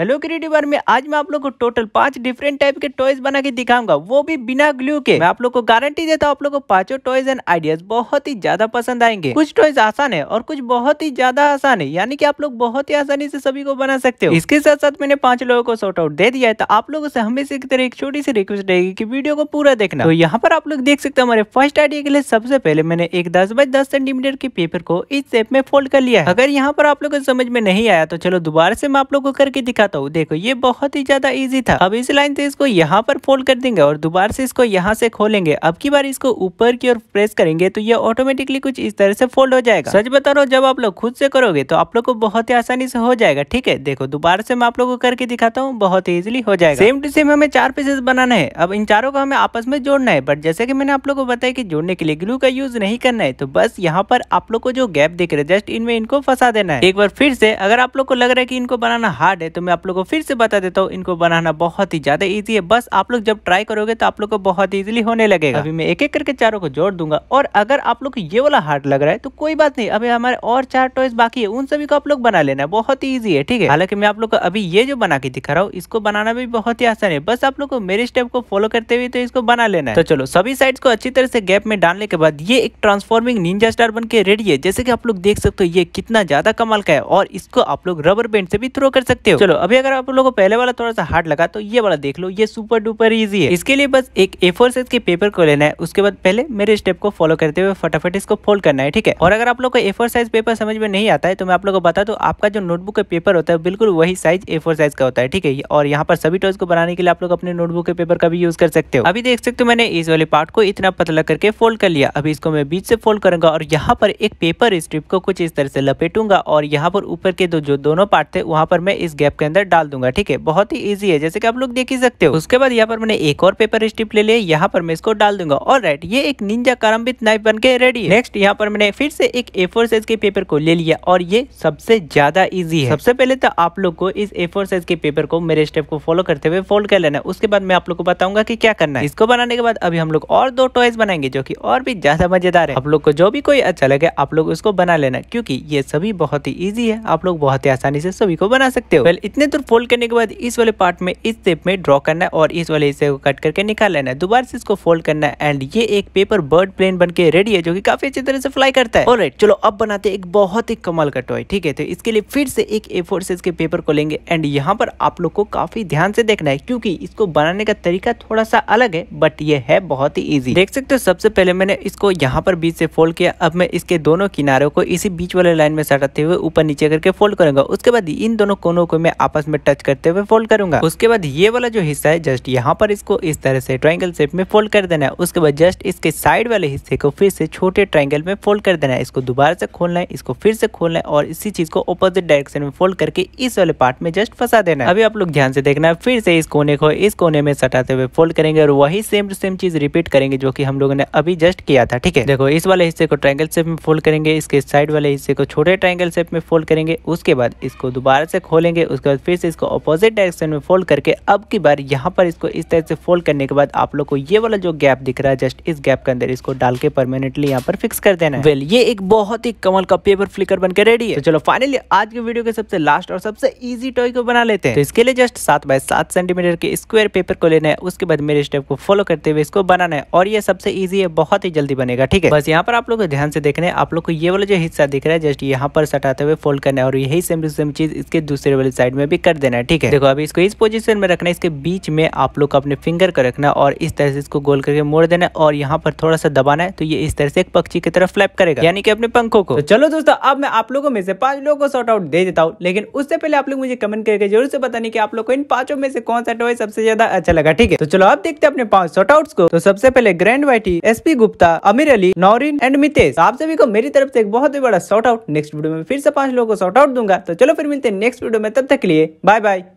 hello creative बार में आज मैं आप लोग को टोटल पांच डिफरेंट टाइप के टॉयज बना के दिखाऊंगा वो भी बिना ग्लू के मैं आप लोग को गारंटी देता हूँ आप लोग को पांचों टॉयज एंड आइडियाज बहुत ही ज्यादा पसंद आएंगे कुछ टॉयज आसान है और कुछ बहुत ही ज्यादा आसान है यानी कि आप लोग बहुत ही आसानी से सभी को बना सकते हो इसके साथ साथ मैंने पांच लोगों को शॉर्ट आउट दे दिया है तो आप लोगों से हमेशा की तरह एक छोटी सी रिक्वेस्ट रहेगी की वीडियो को पूरा देखना तो यहाँ पर आप लोग देख सकते हो हमारे फर्स्ट आइडिया के लिए सबसे पहले मैंने एक दस बाय दस सेंटीमीटर के पेपर को इस शेप में फोल्ड कर लिया अगर यहाँ पर आप लोग को समझ में नहीं आया तो चलो दोबारा से मैं आप लोग को करके दिखा दिखाता तो हूँ देखो ये बहुत ही ज्यादा इजी था अब इस लाइन से तो इसको यहाँ पर फोल्ड कर देंगे और दोबारा से इसको यहाँ से खोलेंगे अब की बार इसको ऊपर की ओर प्रेस करेंगे तो ये ऑटोमेटिकली कुछ इस तरह से फोल्ड हो जाएगा सच बता रहा हूँ जब आप लोग खुद से करोगे तो आप लोग को बहुत ही आसानी से हो जाएगा ठीक है देखो दोबारा से मैं आप लोग को करके दिखाता हूँ बहुत ही इजिली हो जाएगा सेम टू सेम हमें चार पीसेस बनाना है अब इन चारों को हमें आपस में जोड़ना है बट जैसे की मैंने आप लोग को बताया की जोड़ने के लिए ग्लू का यूज नहीं करना है तो बस यहाँ पर आप लोग को जो गैप दिख रहे जस्ट इनमें इनको फंसा देना है एक बार फिर से अगर आप लोग को लग रहा है की इनको बनाना हार्ड है तो मैं आप लोग को फिर से बता देता हूँ इनको बनाना बहुत ही ज़्यादा ईजी है बस आप लोग जब ट्राई करोगे तो आप लोग को बहुत ईजिली होने लगेगा अभी मैं एक एक करके चारों को जोड़ दूंगा और अगर आप लोग को ये वाला हार्ड लग रहा है तो कोई बात नहीं अभी हमारे और चार टॉयस बाकी है उन सभी को आप लोग बना लेना है बहुत ही ईजी है ठीक है हालांकि मैं आप लोग को अभी ये जो बना के दिखा रहा हूँ इसको बनाना भी बहुत ही आसान है बस आप लोग को मेरे स्टेप को फॉलो करते हुए तो इसको बना लेना है तो चलो सभी साइड को अच्छी तरह से गैप में डालने के बाद ये एक ट्रांसफॉर्मिंग निंजा स्टार बन के रेडी है जैसे की आप लोग देख सकते हो ये कितना ज्यादा कमाल का है और इसको आप लोग रबर बैंड से भी थ्रो कर सकते हो चलो अभी अगर आप लोगों को पहले वाला थोड़ा सा हार्ड लगा तो ये वाला देख लो ये सुपर डुपर ईजी है इसके लिए बस एक ए फोर साइज के पेपर को लेना है उसके बाद पहले मेरे स्टेप को फॉलो करते हुए फटाफट इसको फोल्ड करना है ठीक है और अगर आप लोग को ए फोर साइज पेपर समझ में नहीं आता है तो मैं आप लोग को बता दू आपका जो नोटबुक का पेपर होता है बिल्कुल वही साइज ए साइज का होता है ठीक है और यहाँ पर सभी टॉयज को बनाने के लिए आप लोग अपने नोटबुक के पेपर का भी यूज कर सकते हो अभी देख सकते हो मैंने इस वाले पार्ट को इतना पतला करके फोल्ड कर लिया अभी इसको मैं बीच से फोल्ड करूंगा और यहाँ पर एक पेपर स्ट्रिप को कुछ इस तरह से लपेटूंगा और यहाँ पर ऊपर के दो जो दोनों पार्ट थे वहाँ पर मैं इस गैप के अंदर डाल दूंगा ठीक है बहुत ही ईजी है जैसे कि आप लोग देख ही सकते हो उसके बाद यहाँ पर मैंने एक और पेपर स्टिप ले लिया यहाँ पर मैं इसको डाल दूंगा और राइट ये एक निंजा कारम्बित नाइफ बन के रेडी है नेक्स्ट यहाँ पर मैंने फिर से एक ए साइज के पेपर को ले लिया और ये सबसे ज्यादा ईजी है सबसे पहले तो आप लोग को इस ए साइज के पेपर को मेरे स्टेप को फॉलो करते हुए फोल्ड कर लेना उसके बाद मैं आप लोग को बताऊंगा की क्या करना है इसको बनाने के बाद अभी हम लोग और दो टॉयज बनाएंगे जो की और भी ज्यादा मजेदार है आप लोग को जो भी कोई अच्छा लगे आप लोग उसको बना लेना क्योंकि ये सभी बहुत ही ईजी है आप लोग बहुत ही आसानी से सभी को बना सकते हो well, इतने इतने दूर फोल्ड करने के बाद इस वाले पार्ट में इस शेप में ड्रॉ करना है और इस वाले हिस्से को कट करके निकाल लेना है दोबारा से इसको फोल्ड करना है एंड ये एक पेपर बर्ड प्लेन बन के रेडी है जो कि काफी अच्छी तरह से फ्लाई करता है और चलो अब बनाते एक बहुत ही कमल का टॉय ठीक है तो इसके लिए फिर से एक ए फोर साइज के पेपर को लेंगे एंड यहाँ पर आप लोग को काफी ध्यान से देखना है क्योंकि इसको बनाने का तरीका थोड़ा सा अलग है बट ये है बहुत ही ईजी देख सकते हो सबसे पहले मैंने इसको यहाँ पर बीच से फोल्ड किया अब मैं इसके दोनों किनारों को इसी बीच वाले लाइन में सटाते हुए ऊपर नीचे करके फोल्ड करूंगा उसके बाद इन दोनों कोनों को मैं आपस में टच करते हुए फोल्ड करूंगा उसके बाद ये वाला जो हिस्सा है जस्ट यहाँ पर इसको इस तरह से ट्राइंगल शेप में फोल्ड कर देना है उसके बाद जस्ट इसके साइड वाले हिस्से को फिर से छोटे ट्राइंगल में फोल्ड कर देना है इसको दोबारा से खोलना है इसको फिर से खोलना है और इसी चीज को अपोजिट डायरेक्शन में फोल्ड करके इस वाले पार्ट में जस्ट फंसा देना है अभी आप लोग ध्यान से देखना है फिर से इस कोने को इस कोने में सटाते हुए फोल्ड करेंगे और वही सेम टू सेम चीज रिपीट करेंगे जो की हम लोगों ने अभी जस्ट किया था ठीक है देखो इस वाले हिस्से को ट्राइंगल शेप में फोल्ड करेंगे इसके साइड वाले हिस्से को छोटे ट्राइंगल शेप में फोल्ड करेंगे उसके बाद इसको दोबारा से खोलेंगे उसके बाद फिर से इसको अपोजिट डायरेक्शन में फोल्ड करके अब की बार यहाँ पर इसको इस तरह से फोल्ड करने के बाद आप लोग को ये वाला जो गैप दिख रहा है जस्ट इस गैप के अंदर इसको डाल के परमानेंटली यहाँ पर फिक्स कर देना है वेल ये एक बहुत ही कमल का पेपर फ्लिकर बनकर रेडी है तो चलो फाइनली आज के वीडियो के सबसे लास्ट और सबसे ईजी टॉय को बना लेते हैं तो इसके लिए जस्ट सात बाय सात सेंटीमीटर के स्क्वायर पेपर को लेना है उसके बाद मेरे स्टेप को फॉलो करते हुए इसको बनाना है और ये सबसे ईजी है बहुत ही जल्दी बनेगा ठीक है बस यहाँ पर आप लोग ध्यान से देखने आप लोग को ये वाला जो हिस्सा दिख रहा है जस्ट यहाँ पर सटाते हुए फोल्ड करना है और यही सेम टू सेम चीज इसके दूसरे वाली साइड में भी कर देना है ठीक है देखो अभी इसको इस पोजीशन में रखना है इसके बीच में आप लोग अपने फिंगर को रखना और इस तरह से इसको गोल करके मोड़ देना है और यहाँ पर थोड़ा सा दबाना है तो ये इस तरह से एक पक्षी की तरफ फ्लैप करेगा यानी कि अपने पंखों को तो चलो दोस्तों अब मैं आप लोगों में से पांच लोगों को शॉर्ट आउट दे देता हूँ लेकिन उससे पहले आप लोग मुझे कमेंट करके जरूर से बताने की आप लोग को इन पांचों में से कौन सा टॉय सबसे ज्यादा अच्छा लगा ठीक है तो चलो आप देखते अपने पांच शॉर्ट आउट को तो सबसे पहले ग्रैंड वाइटी एस गुप्ता अमीर अली नौरिन एंड मितेश आप सभी को मेरी तरफ से एक बहुत ही बड़ा शॉर्ट आउट नेक्स्ट वीडियो में फिर से पांच लोगों को शॉर्ट आउट दूंगा तो चलो फिर मिलते हैं नेक्स्ट वीडियो में तब तक लिए लिए बाय बाय